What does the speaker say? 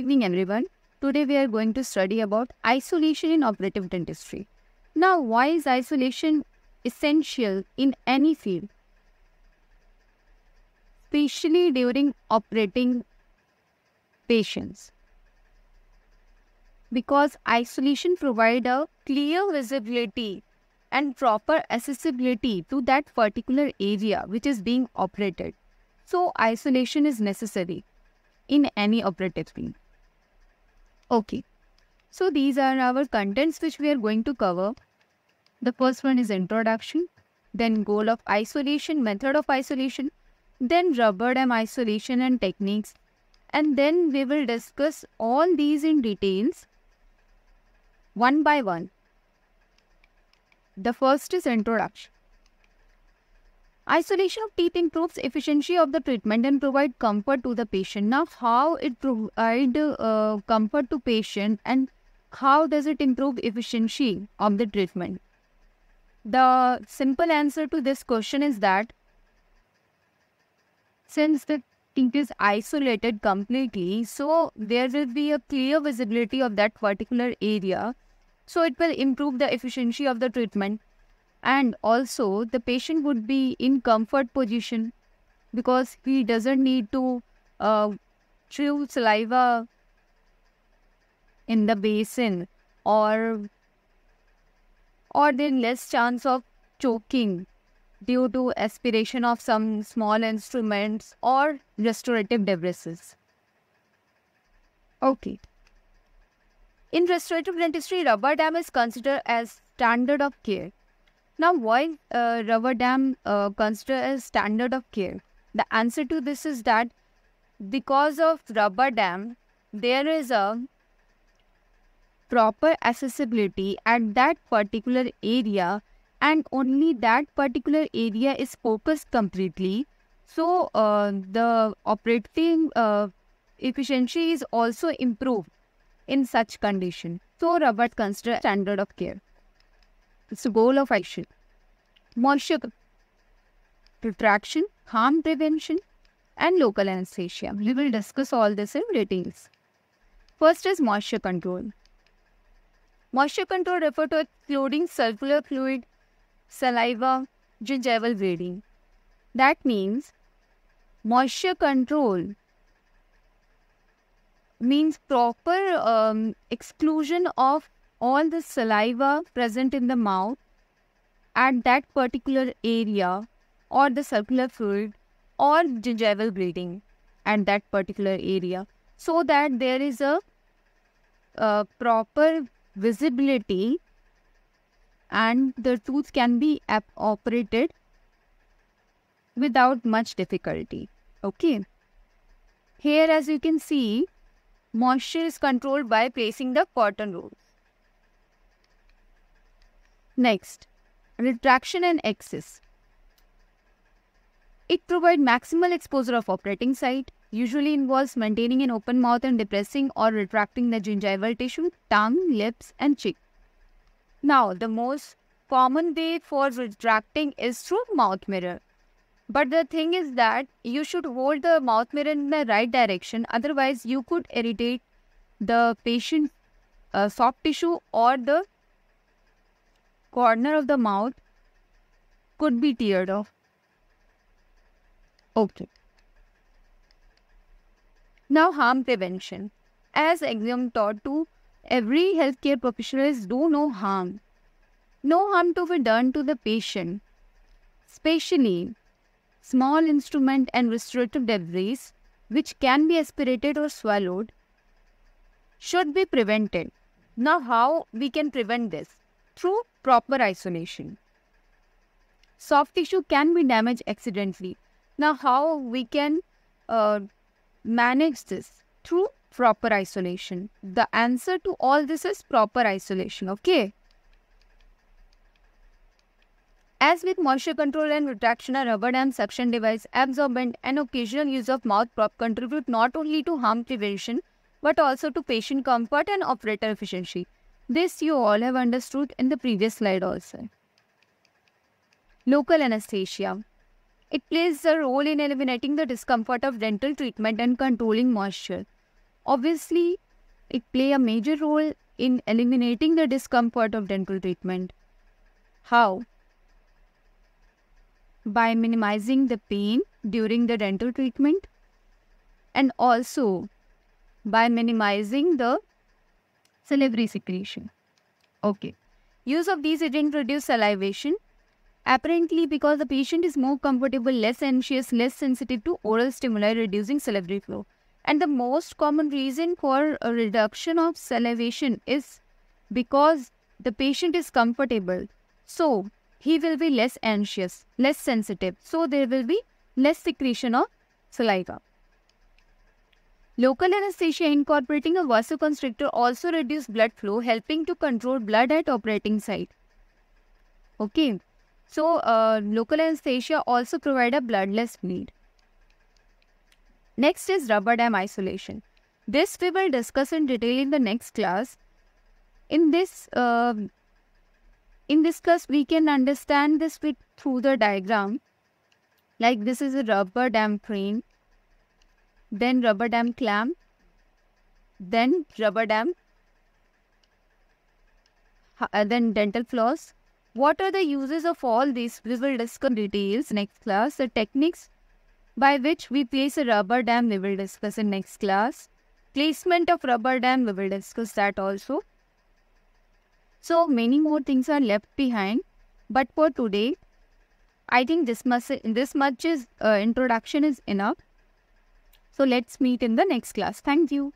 Evening everyone. Today we are going to study about isolation in operative dentistry. Now why is isolation essential in any field? Especially during operating patients. Because isolation provides a clear visibility and proper accessibility to that particular area which is being operated. So isolation is necessary in any operative field. Okay, so these are our contents which we are going to cover. The first one is introduction, then goal of isolation, method of isolation, then rubber dam isolation and techniques. And then we will discuss all these in details one by one. The first is introduction. Isolation of teeth improves efficiency of the treatment and provide comfort to the patient. Now, how it provide uh, comfort to patient and how does it improve efficiency of the treatment? The simple answer to this question is that since the teeth is isolated completely, so there will be a clear visibility of that particular area. So it will improve the efficiency of the treatment and also the patient would be in comfort position because he doesn't need to uh, chew saliva in the basin or or then less chance of choking due to aspiration of some small instruments or restorative devices. Okay. In restorative dentistry, rubber dam is considered as standard of care now, why uh, rubber dam uh, considered as standard of care? The answer to this is that because of rubber dam, there is a proper accessibility at that particular area and only that particular area is focused completely. So, uh, the operating uh, efficiency is also improved in such condition. So, rubber considered standard of care. It's the goal of action. Moisture retraction, harm prevention, and local anesthesia. We will discuss all this in details. First is moisture control. Moisture control refers to including circular fluid, saliva, gingival bleeding. That means moisture control means proper um, exclusion of all the saliva present in the mouth at that particular area or the circular fluid or gingival bleeding at that particular area so that there is a, a proper visibility and the tooth can be operated without much difficulty. Okay. Here as you can see, moisture is controlled by placing the cotton rolls. Next, retraction and access. It provides maximal exposure of operating site, usually involves maintaining an open mouth and depressing or retracting the gingival tissue, tongue, lips and cheek. Now, the most common way for retracting is through mouth mirror. But the thing is that you should hold the mouth mirror in the right direction, otherwise you could irritate the patient uh, soft tissue or the corner of the mouth could be teared off. Okay. Now, harm prevention. As exam taught to, every healthcare professionals do no harm. No harm to be done to the patient, especially small instrument and restorative debris which can be aspirated or swallowed should be prevented. Now, how we can prevent this? through proper isolation. Soft tissue can be damaged accidentally. Now, how we can uh, manage this? Through proper isolation. The answer to all this is proper isolation, okay? As with moisture control and retraction, a rubber dam suction device, absorbent, and occasional use of mouth prop contribute not only to harm prevention but also to patient comfort and operator efficiency. This you all have understood in the previous slide also. Local anesthesia. It plays a role in eliminating the discomfort of dental treatment and controlling moisture. Obviously, it plays a major role in eliminating the discomfort of dental treatment. How? By minimizing the pain during the dental treatment and also by minimizing the salivary secretion. Okay. Use of these agents reduce salivation. Apparently, because the patient is more comfortable, less anxious, less sensitive to oral stimuli, reducing salivary flow. And the most common reason for a reduction of salivation is because the patient is comfortable. So, he will be less anxious, less sensitive. So, there will be less secretion of saliva. Local anesthesia incorporating a vasoconstrictor also reduces blood flow, helping to control blood at operating site. Okay, so uh, local anesthesia also provide a bloodless bleed. Next is rubber dam isolation. This we will discuss in detail in the next class. In this, uh, in this class, we can understand this with through the diagram. Like this is a rubber dam frame then rubber dam clamp, then rubber dam, uh, then dental floss. What are the uses of all these? We will discuss details next class. The techniques by which we place a rubber dam we will discuss in next class. Placement of rubber dam we will discuss that also. So many more things are left behind. But for today, I think this much, this much is uh, introduction is enough. So let's meet in the next class. Thank you.